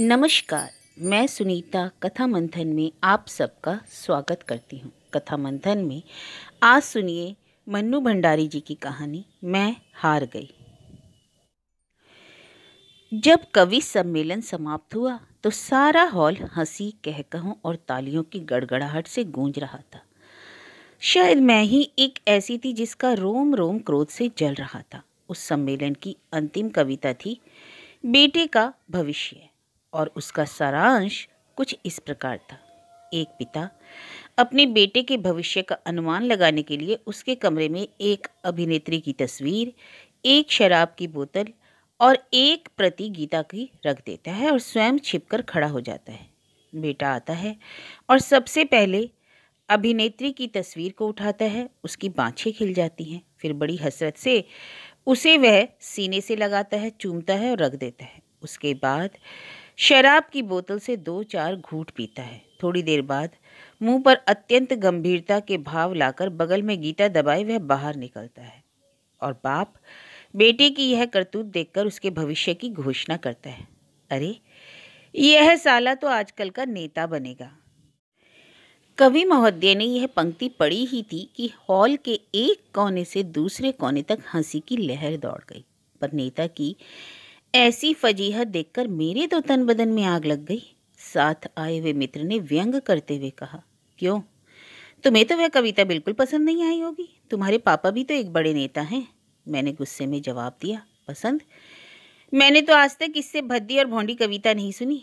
नमस्कार मैं सुनीता कथा मंथन में आप सबका स्वागत करती हूँ कथा मंथन में आज सुनिए मन्नू भंडारी जी की कहानी मैं हार गई जब कवि सम्मेलन समाप्त हुआ तो सारा हॉल हंसी कहकहों और तालियों की गड़गड़ाहट से गूंज रहा था शायद मैं ही एक ऐसी थी जिसका रोम रोम क्रोध से जल रहा था उस सम्मेलन की अंतिम कविता थी बेटे का भविष्य और उसका सारांश कुछ इस प्रकार था एक पिता अपने बेटे के भविष्य का अनुमान लगाने के लिए उसके कमरे में एक अभिनेत्री की तस्वीर एक शराब की बोतल और एक प्रति गीता की रख देता है और स्वयं छिपकर खड़ा हो जाता है बेटा आता है और सबसे पहले अभिनेत्री की तस्वीर को उठाता है उसकी बाँछें खिल जाती हैं फिर बड़ी हसरत से उसे वह सीने से लगाता है चूमता है और रख देता है उसके बाद शराब की बोतल से दो चार घूट पीता है थोड़ी देर बाद मुंह पर अत्यंत गंभीरता के भाव लाकर बगल में गीता दबाए वह बाहर निकलता है और बाप बेटे की यह करतूत देखकर उसके भविष्य की घोषणा करता है अरे यह साला तो आजकल का नेता बनेगा कवि महोदय ने यह पंक्ति पढ़ी ही थी कि हॉल के एक कोने से दूसरे कोने तक हंसी की लहर दौड़ गई पर नेता की ऐसी फजीहत देखकर मेरे तो तन बदन में आग लग गई साथ आए हुए मित्र ने व्यंग करते हुए कहा क्यों तुम्हें तो वह कविता बिल्कुल पसंद नहीं आई होगी तुम्हारे पापा भी तो एक बड़े नेता हैं मैंने गुस्से में जवाब दिया पसंद मैंने तो आज तक इससे भद्दी और भोंडी कविता नहीं सुनी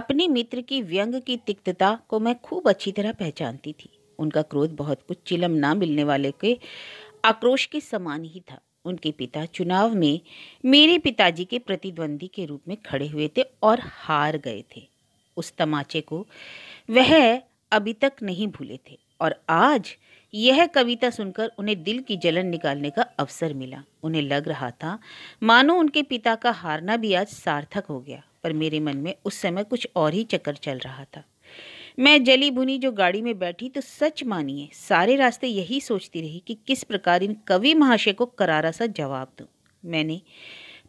अपने मित्र की व्यंग की तिक्तता को मैं खूब अच्छी तरह पहचानती थी उनका क्रोध बहुत कुछ चिलम ना मिलने वाले के आक्रोश के समान ही था उनके पिता चुनाव में मेरे पिताजी के प्रतिद्वंदी के रूप में खड़े हुए थे और हार गए थे उस तमाचे को वह अभी तक नहीं भूले थे और आज यह कविता सुनकर उन्हें दिल की जलन निकालने का अवसर मिला उन्हें लग रहा था मानो उनके पिता का हारना भी आज सार्थक हो गया पर मेरे मन में उस समय कुछ और ही चक्कर चल रहा था मैं जली भुनी जो गाड़ी में बैठी तो सच मानिए सारे रास्ते यही सोचती रही कि किस प्रकार इन कवि महाशय को करारा सा जवाब दूँ मैंने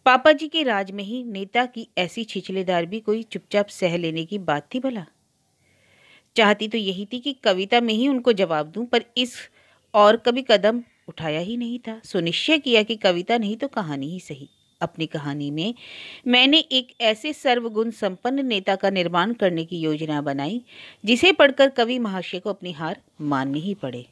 पापा जी के राज में ही नेता की ऐसी छिछलेदार भी कोई चुपचाप सह लेने की बात थी भला चाहती तो यही थी कि कविता में ही उनको जवाब दूं पर इस और कभी कदम उठाया ही नहीं था सुनिश्चय किया कि कविता नहीं तो कहानी ही सही अपनी कहानी में मैंने एक ऐसे सर्वगुण संपन्न नेता का निर्माण करने की योजना बनाई जिसे पढ़कर कवि महाशय को अपनी हार माननी ही पड़े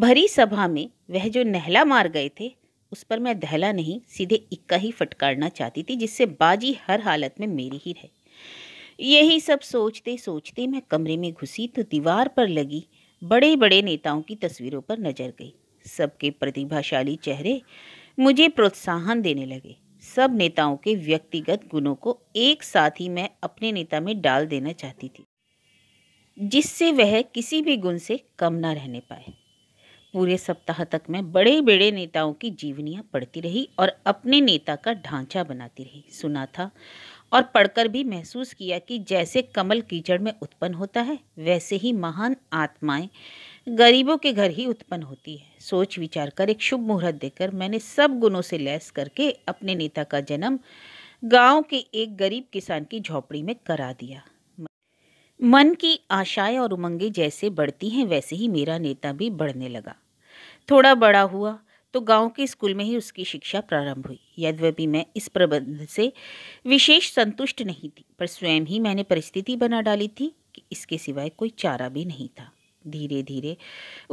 भरी सभा में वह जो नहला मार गए थे उस पर मैं दहला नहीं सीधे इक्का ही फटकारना चाहती थी जिससे बाजी हर हालत में मेरी ही रहे यही सब सोचते सोचते मैं कमरे में घुसी तो दीवार पर लगी बड़े बड़े नेताओं की तस्वीरों पर नजर गई सबके प्रतिभाशाली चेहरे मुझे प्रोत्साहन देने लगे सब नेताओं के व्यक्तिगत गुणों को एक साथ ही मैं अपने नेता में डाल देना चाहती थी जिससे वह किसी भी गुण से कम ना रहने पाए पूरे सप्ताह तक मैं बड़े बड़े नेताओं की जीवनियां पढ़ती रही और अपने नेता का ढांचा बनाती रही सुना था और पढ़कर भी महसूस किया कि जैसे कमल कीचड़ में उत्पन्न होता है वैसे ही महान आत्माएं गरीबों के घर ही उत्पन्न होती है सोच विचार कर एक शुभ मुहूर्त देकर मैंने सब गुणों से लैस करके अपने नेता का जन्म गांव के एक गरीब किसान की झोपड़ी में करा दिया मन की आशाएं और उमंगें जैसे बढ़ती हैं वैसे ही मेरा नेता भी बढ़ने लगा थोड़ा बड़ा हुआ तो गांव के स्कूल में ही उसकी शिक्षा प्रारंभ हुई यद्यपि मैं इस प्रबंध से विशेष संतुष्ट नहीं थी पर स्वयं ही मैंने परिस्थिति बना डाली थी कि इसके सिवाय कोई चारा भी नहीं था धीरे धीरे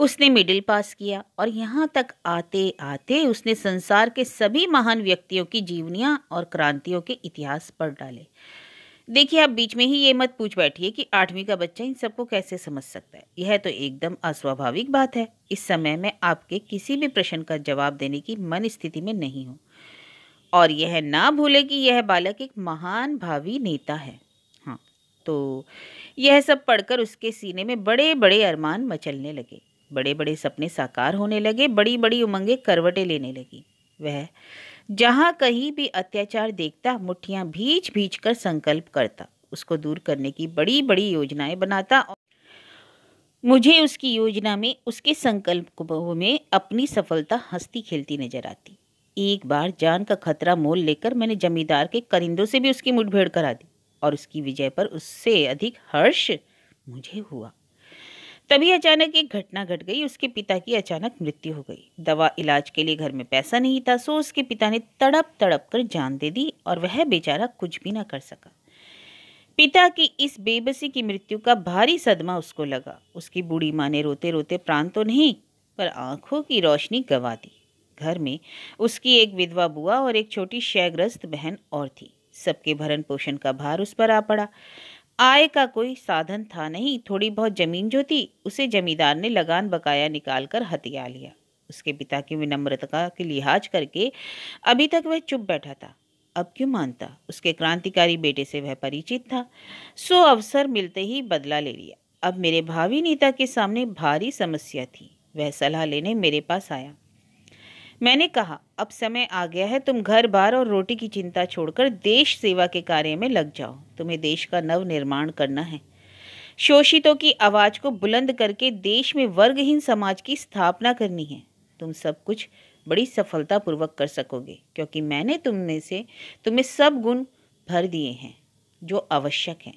उसने मिडिल पास किया और यहाँ तक आते आते उसने संसार के सभी महान व्यक्तियों की जीवनियाँ और क्रांतियों के इतिहास पढ़ डाले देखिए आप बीच में ही ये मत पूछ बैठिए कि आठवीं का बच्चा इन सबको कैसे समझ सकता है यह तो एकदम अस्वाभाविक बात है इस समय मैं आपके किसी भी प्रश्न का जवाब देने की मन स्थिति में नहीं हूँ और यह ना भूले कि यह बालक एक महान भावी नेता है तो यह सब पढ़कर उसके सीने में बड़े बड़े अरमान मचलने लगे बड़े बड़े सपने साकार होने लगे बड़ी बड़ी उमंगें करवटें लेने लगी वह जहाँ कहीं भी अत्याचार देखता मुठ्ठियाँ भीच भीच कर संकल्प करता उसको दूर करने की बड़ी बड़ी योजनाएं बनाता और मुझे उसकी योजना में उसके संकल्प में अपनी सफलता हंसती खेलती नजर आती एक बार जान का खतरा मोल लेकर मैंने जमींदार के करिंदों से भी उसकी मुठभेड़ करा दी और उसकी विजय पर उससे अधिक हर्ष मुझे हुआ तभी अचानक एक घटना घट गट गई उसके पिता की अचानक मृत्यु हो गई दवा इलाज के लिए घर में पैसा नहीं था सो उसके पिता ने तड़प तड़प कर जान दे दी और वह बेचारा कुछ भी ना कर सका पिता की इस बेबसी की मृत्यु का भारी सदमा उसको लगा उसकी बूढ़ी माँ ने रोते रोते प्राण तो नहीं पर आंखों की रोशनी गवा दी घर में उसकी एक विधवा बुआ और एक छोटी शयग्रस्त बहन और थी सबके भरण पोषण का भार उस पर आ पड़ा आय का कोई साधन था नहीं थोड़ी बहुत जमीन जो थी उसे जमींदार ने लगान बकाया निकालकर हथिया लिया उसके पिता की विनम्रता के लिहाज करके अभी तक वह चुप बैठा था अब क्यों मानता उसके क्रांतिकारी बेटे से वह परिचित था सो अवसर मिलते ही बदला ले लिया अब मेरे भावी नेता के सामने भारी समस्या थी वह सलाह लेने मेरे पास आया मैंने कहा अब समय आ गया है तुम घर बार और रोटी की चिंता छोड़कर देश सेवा के कार्य में लग जाओ तुम्हें देश का नव निर्माण करना है शोषितों की आवाज़ को बुलंद करके देश में वर्गहीन समाज की स्थापना करनी है तुम सब कुछ बड़ी सफलतापूर्वक कर सकोगे क्योंकि मैंने तुम में से तुम्हें सब गुण भर दिए हैं जो आवश्यक हैं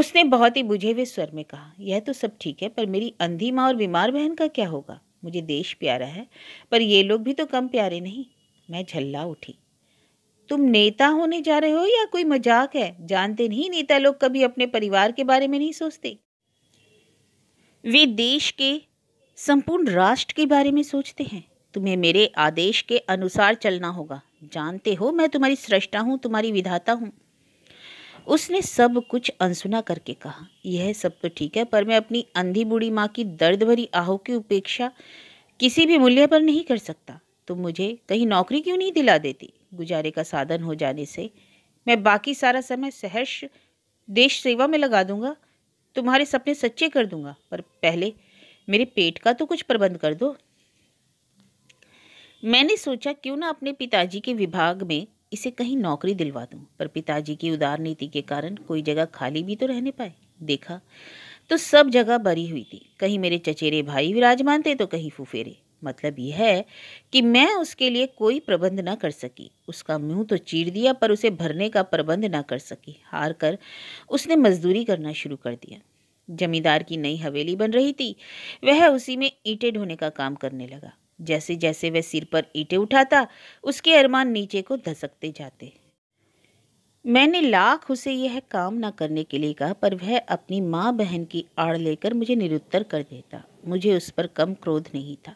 उसने बहुत ही बुझे हुए स्वर में कहा यह तो सब ठीक है पर मेरी अंधी माँ और बीमार बहन का क्या होगा मुझे देश प्यारा है पर ये लोग भी तो कम प्यारे नहीं मैं झल्ला उठी तुम नेता होने जा रहे हो या कोई मजाक है जानते नहीं नेता लोग कभी अपने परिवार के बारे में नहीं सोचते वे देश के संपूर्ण राष्ट्र के बारे में सोचते हैं तुम्हें मेरे आदेश के अनुसार चलना होगा जानते हो मैं तुम्हारी सृष्टा हूँ तुम्हारी विधाता हूँ उसने सब कुछ अनसुना करके कहा यह सब तो ठीक है पर मैं अपनी अंधी बूढ़ी माँ की दर्द भरी आहों की उपेक्षा किसी भी मूल्य पर नहीं कर सकता तुम तो मुझे कहीं नौकरी क्यों नहीं दिला देती गुजारे का साधन हो जाने से मैं बाकी सारा समय सहर्ष देश सेवा में लगा दूंगा तुम्हारे सपने सच्चे कर दूंगा पर पहले मेरे पेट का तो कुछ प्रबंध कर दो मैंने सोचा क्यों ना अपने पिताजी के विभाग में इसे कहीं नौकरी दिलवा दूं पर पिताजी की उदार नीति के कारण कोई जगह खाली भी तो रहने पाए देखा तो सब जगह भरी हुई थी कहीं मेरे चचेरे भाई विराजमान थे तो कहीं फुफेरे मतलब यह है कि मैं उसके लिए कोई प्रबंध ना कर सकी उसका मुंह तो चीर दिया पर उसे भरने का प्रबंध ना कर सकी हार कर उसने मजदूरी करना शुरू कर दिया जमींदार की नई हवेली बन रही थी वह उसी में ईंटें ढोने का काम करने लगा जैसे जैसे वह सिर पर ईटे उठाता उसके अरमान नीचे को धसकते जाते मैंने लाख उसे यह काम न करने के लिए कहा पर वह अपनी माँ बहन की आड़ लेकर मुझे निरुत्तर कर देता मुझे उस पर कम क्रोध नहीं था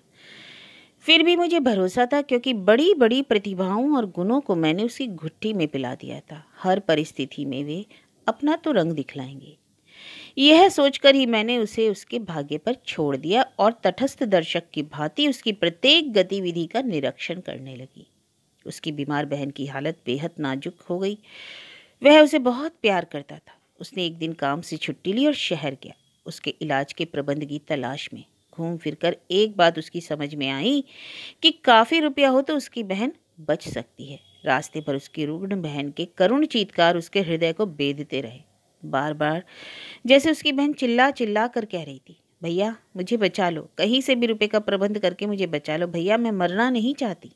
फिर भी मुझे भरोसा था क्योंकि बड़ी बड़ी प्रतिभाओं और गुणों को मैंने उसकी घुट्टी में पिला दिया था हर परिस्थिति में वे अपना तो रंग दिखलाएंगे यह सोचकर ही मैंने उसे उसके भाग्य पर छोड़ दिया और तटस्थ दर्शक की भांति उसकी प्रत्येक गतिविधि का निरीक्षण करने लगी उसकी बीमार बहन की हालत बेहद नाजुक हो गई वह उसे बहुत प्यार करता था उसने एक दिन काम से छुट्टी ली और शहर गया उसके इलाज के प्रबंध की तलाश में घूम फिर कर एक बात उसकी समझ में आई कि काफ़ी रुपया हो तो उसकी बहन बच सकती है रास्ते पर उसकी रुग्ण बहन के करुण चीतकार उसके हृदय को बेदते रहे बार बार जैसे उसकी बहन चिल्ला चिल्ला कर कह रही थी भैया मुझे बचा लो कहीं से भी रुपए का प्रबंध करके मुझे बचा लो भैया मैं मरना नहीं चाहती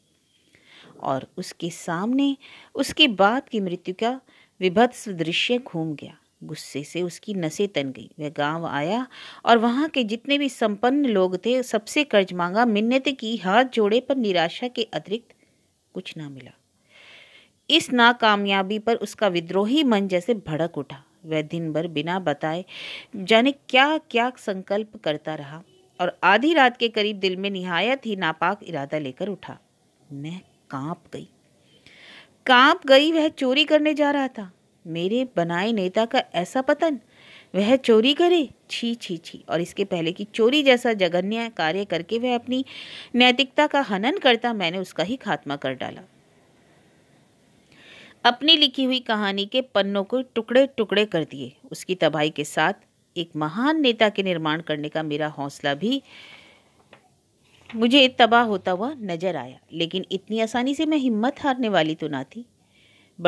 और उसके सामने उसके बाद की मृत्यु का विभत्स दृश्य घूम गया गुस्से से उसकी नसें तन गई वह गांव आया और वहां के जितने भी संपन्न लोग थे सबसे कर्ज मांगा मिन्नत की हाथ जोड़े पर निराशा के अतिरिक्त कुछ ना मिला इस नाकामयाबी पर उसका विद्रोही मन जैसे भड़क उठा वह दिन भर बिना बताए जाने क्या क्या संकल्प करता रहा और आधी रात के करीब दिल में निहायत ही नापाक इरादा लेकर उठा मैं कांप गई कांप गई वह चोरी करने जा रहा था मेरे बनाए नेता का ऐसा पतन वह चोरी करे छी छी छी और इसके पहले की चोरी जैसा जघन्य कार्य करके वह अपनी नैतिकता का हनन करता मैंने उसका ही खात्मा कर डाला अपनी लिखी हुई कहानी के पन्नों को टुकड़े टुकड़े कर दिए उसकी तबाही के साथ एक महान नेता के निर्माण करने का मेरा हौसला भी मुझे तबाह होता हुआ नजर आया लेकिन इतनी आसानी से मैं हिम्मत हारने वाली तो ना थी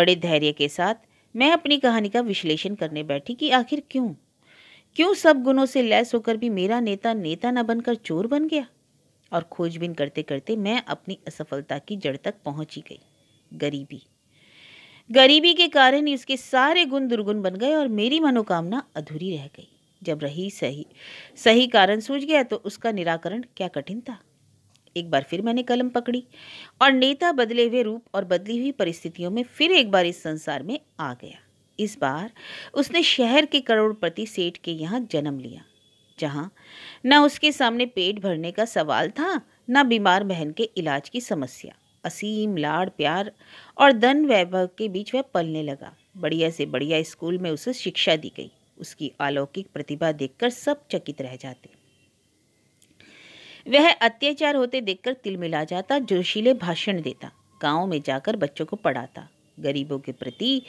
बड़े धैर्य के साथ मैं अपनी कहानी का विश्लेषण करने बैठी कि आखिर क्यों क्यों सब गुणों से लैस होकर भी मेरा नेता नेता न बनकर चोर बन गया और खोजबीन करते करते मैं अपनी असफलता की जड़ तक पहुंची गई गरीबी गरीबी के कारण इसके सारे गुण दुर्गुण बन गए और मेरी मनोकामना अधूरी रह गई जब रही सही सही कारण सूझ गया तो उसका निराकरण क्या कठिन था एक बार फिर मैंने कलम पकड़ी और नेता बदले हुए रूप और बदली हुई परिस्थितियों में फिर एक बार इस संसार में आ गया इस बार उसने शहर के करोड़पति सेठ के यहाँ जन्म लिया जहाँ न उसके सामने पेट भरने का सवाल था न बीमार बहन के इलाज की समस्या असीम लाड़ प्यार और धन वैभव के बीच वह पलने लगा बढ़िया से बढ़िया स्कूल में उसे शिक्षा दी गई उसकी अलौकिक प्रतिभा देखकर सब चकित रह जाते वह अत्याचार होते देखकर तिलमिला जाता जोशीले भाषण देता गांव में जाकर बच्चों को पढ़ाता गरीबों के प्रति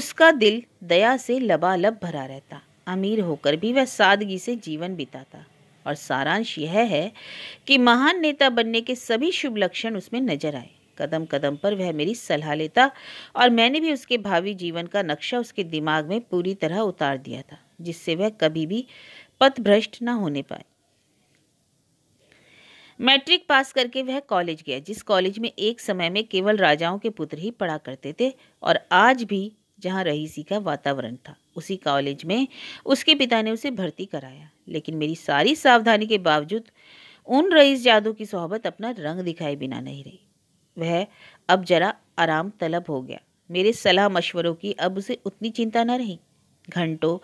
उसका दिल दया से लबालब भरा रहता अमीर होकर भी वह सादगी से जीवन बिताता और सारांश यह है कि महान नेता बनने के सभी शुभ लक्षण उसमें नजर आए कदम कदम पर वह मेरी सलाह लेता और मैंने भी उसके भावी जीवन का नक्शा उसके दिमाग में पूरी तरह उतार दिया था जिससे वह कभी भी पथभ्रष्ट न होने पाए मैट्रिक पास करके वह कॉलेज गया जिस कॉलेज में एक समय में केवल राजाओं के पुत्र ही पढ़ा करते थे और आज भी जहाँ रईसी का वातावरण था उसी कॉलेज में उसके पिता ने उसे भर्ती कराया लेकिन मेरी सारी सावधानी के बावजूद उन रईस जादू की सोहबत अपना रंग दिखाए बिना नहीं रही वह अब जरा आराम तलब हो गया मेरे सलाह मशवरों की अब उसे उतनी चिंता न रही घंटों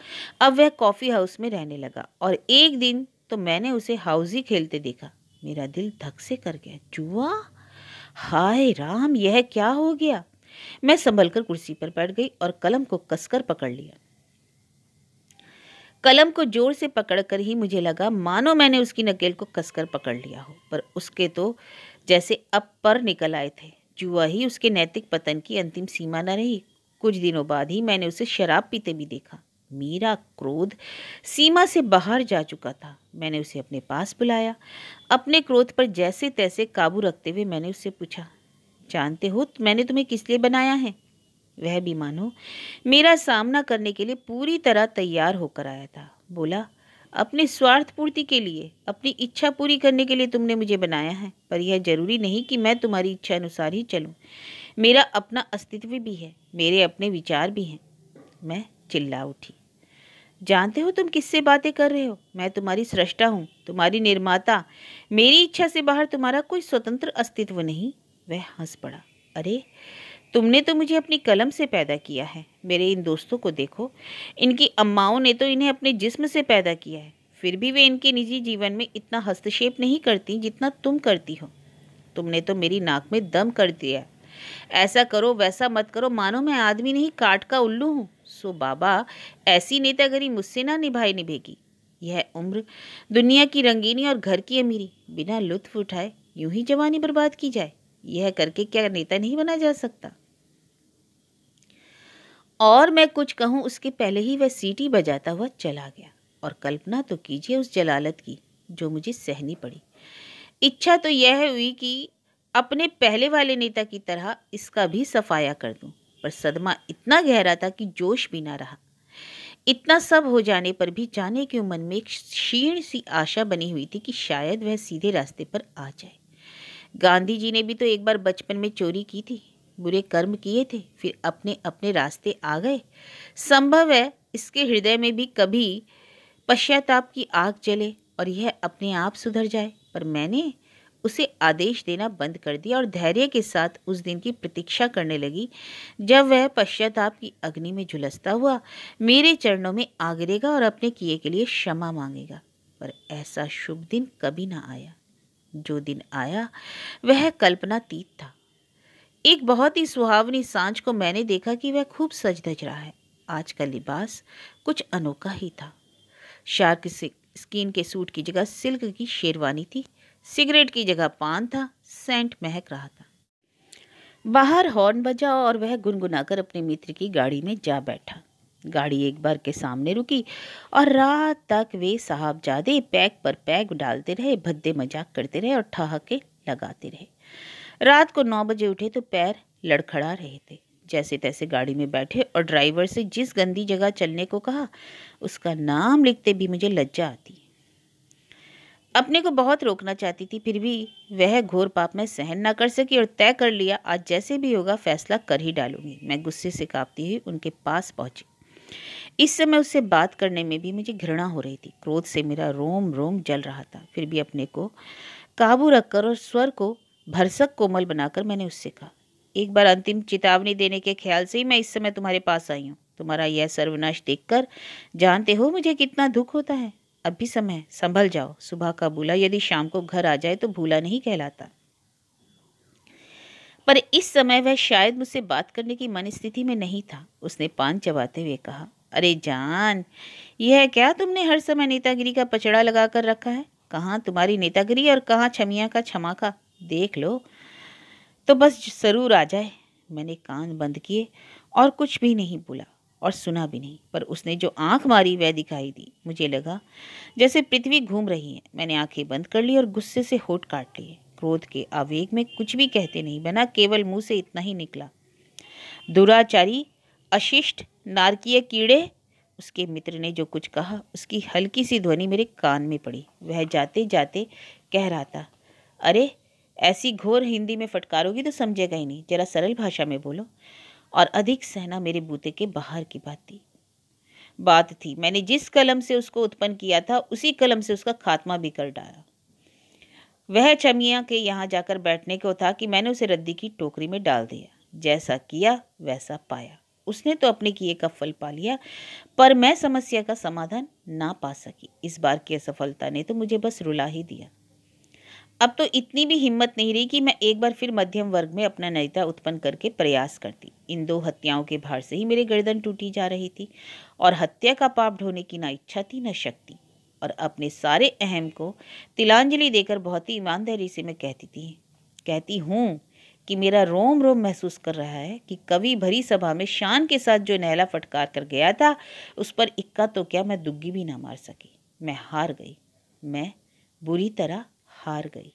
अब वह कॉफ़ी हाउस में रहने लगा और एक दिन तो मैंने उसे हाउस ही खेलते देखा मेरा दिल धक से कर गया जुआ हाय राम यह क्या हो गया मैं संभलकर कुर्सी पर बैठ गई और कलम को कसकर पकड़ लिया कलम को जोर से पकड़कर ही मुझे लगा मानो मैंने उसकी नकेल को कसकर पकड़ लिया हो पर उसके तो जैसे अब पर निकल आए थे जुआ ही उसके नैतिक पतन की अंतिम सीमा न रही कुछ दिनों बाद ही मैंने उसे शराब पीते भी देखा मेरा क्रोध सीमा से बाहर जा चुका था मैंने उसे अपने पास बुलाया अपने क्रोध पर जैसे तैसे काबू रखते हुए मैंने उससे पूछा जानते हो तो मैंने तुम्हें किस लिए बनाया है वह भी मानो मेरा सामना करने के लिए पूरी तरह तैयार होकर आया था बोला अपने स्वार्थ पूर्ति के लिए अपनी इच्छा पूरी करने के लिए तुमने मुझे बनाया है पर यह जरूरी नहीं कि मैं तुम्हारी इच्छा अनुसार ही चलूँ मेरा अपना अस्तित्व भी है मेरे अपने विचार भी हैं मैं चिल्ला उठी जानते हो तुम किससे बातें कर रहे हो मैं तुम्हारी सृष्टा हूँ तुम्हारी निर्माता मेरी इच्छा से बाहर तुम्हारा कोई स्वतंत्र अस्तित्व नहीं वह हंस पड़ा अरे तुमने तो मुझे अपनी कलम से पैदा किया है मेरे इन दोस्तों को देखो इनकी अम्माओं ने तो इन्हें अपने जिस्म से पैदा किया है फिर भी वे इनके निजी जीवन में इतना हस्तक्षेप नहीं करती जितना तुम करती हो तुमने तो मेरी नाक में दम कर दिया ऐसा करो वैसा मत करो मानो मैं आदमी नहीं काट का उल्लू हूँ सो बाबा ऐसी नेतागरी मुझसे ना निभाई निभेगी यह उम्र दुनिया की रंगीनी और घर की अमीरी बिना लुत्फ उठाए यूं ही जवानी बर्बाद की जाए यह करके क्या नेता नहीं बना जा सकता और मैं कुछ कहूँ उसके पहले ही वह सीटी बजाता हुआ चला गया और कल्पना तो कीजिए उस जलालत की जो मुझे सहनी पड़ी इच्छा तो यह हुई कि अपने पहले वाले नेता की तरह इसका भी सफाया कर दूं पर सदमा इतना गहरा था कि जोश भी ना रहा इतना सब हो जाने पर भी जाने क्यों मन में एक क्षीण सी आशा बनी हुई थी कि शायद वह सीधे रास्ते पर आ जाए गांधी जी ने भी तो एक बार बचपन में चोरी की थी बुरे कर्म किए थे फिर अपने अपने रास्ते आ गए संभव है इसके हृदय में भी कभी पश्चाताप की आग जले और यह अपने आप सुधर जाए पर मैंने उसे आदेश देना बंद कर दिया और धैर्य के साथ उस दिन की प्रतीक्षा करने लगी जब वह पश्चाताप की अग्नि में झुलसता हुआ मेरे चरणों में आगरेगा और अपने किए के लिए क्षमा मांगेगा पर ऐसा शुभ दिन कभी ना आया जो दिन आया वह कल्पनातीत था एक बहुत ही सुहावनी सांझ को मैंने देखा कि वह खूब सज धज रहा है आज का लिबास कुछ अनोखा ही था शार्क स्किन के सूट की जगह सिल्क की शेरवानी थी सिगरेट की जगह पान था सेंट महक रहा था बाहर हॉर्न बजा और वह गुनगुनाकर अपने मित्र की गाड़ी में जा बैठा गाड़ी एक बार के सामने रुकी और रात तक वे साहब जादे पैक पर पैक डालते रहे भद्दे मजाक करते रहे और ठहाके लगाते रहे रात को नौ बजे उठे तो पैर लड़खड़ा रहे थे जैसे तैसे गाड़ी में बैठे और ड्राइवर से जिस गंदी जगह चलने को कहा उसका नाम लिखते भी मुझे लज्जा आती अपने को बहुत रोकना चाहती थी फिर भी वह घोर पाप में सहन ना कर सकी और तय कर लिया आज जैसे भी होगा फैसला कर ही डालूंगी मैं गुस्से से कांपती हुई उनके पास पहुंची इस समय उससे बात करने में भी मुझे घृणा हो रही थी क्रोध से मेरा रोम रोम जल रहा था फिर भी अपने को काबू रखकर और स्वर को भरसक कोमल बनाकर मैंने उससे कहा एक बार अंतिम चेतावनी देने के ख्याल से ही मैं इस समय तुम्हारे पास आई हूँ तुम्हारा यह सर्वनाश देखकर जानते हो मुझे कितना दुख होता है अब भी समय संभल जाओ सुबह का भूला यदि शाम को घर आ जाए तो भूला नहीं कहलाता पर इस समय वह शायद मुझसे बात करने की मन स्थिति में नहीं था उसने पान चबाते हुए कहा अरे जान यह क्या तुमने हर समय नेतागिरी का पचड़ा लगा कर रखा है कहाँ तुम्हारी नेतागिरी और कहाँ छमिया का छमाका देख लो तो बस ज़रूर आ जाए मैंने कान बंद किए और कुछ भी नहीं बोला और सुना भी नहीं पर उसने जो आंख मारी वह दिखाई दी मुझे लगा जैसे पृथ्वी घूम रही है मैंने आंखें बंद कर ली और गुस्से से होठ काट लिए क्रोध के आवेग में कुछ भी कहते नहीं बना केवल मुंह से इतना ही निकला दुराचारी अशिष्ट नारकीय कीड़े उसके मित्र ने जो कुछ कहा उसकी हल्की सी ध्वनि मेरे कान में पड़ी वह जाते जाते कह रहा था अरे ऐसी घोर हिंदी में फटकारोगी तो समझेगा ही नहीं जरा सरल भाषा में बोलो और अधिक सहना मेरे बूते के बाहर की बात थी बात थी मैंने जिस कलम से उसको उत्पन्न किया था उसी कलम से उसका खात्मा भी कर डाला वह चमिया के यहाँ जाकर बैठने को था कि मैंने उसे रद्दी की टोकरी में डाल दिया जैसा किया वैसा पाया उसने तो अपने किए का फल पा लिया पर मैं समस्या का समाधान ना पा सकी इस बार की असफलता ने तो मुझे बस रुला ही दिया अब तो इतनी भी हिम्मत नहीं रही कि मैं एक बार फिर मध्यम वर्ग में अपना नजता उत्पन्न करके प्रयास करती इन दो हत्याओं के भार से ही मेरे गर्दन टूटी जा रही थी और हत्या का पाप ढोने की ना इच्छा थी न शक्ति और अपने सारे अहम को तिलांजलि देकर बहुत ही ईमानदारी से मैं कहती थी कहती हूँ कि मेरा रोम रोम महसूस कर रहा है कि कवि भरी सभा में शान के साथ जो नहला फटकार कर गया था उस पर इक्का तो क्या मैं दुग्गी भी ना मार सकी मैं हार गई मैं बुरी तरह हार गई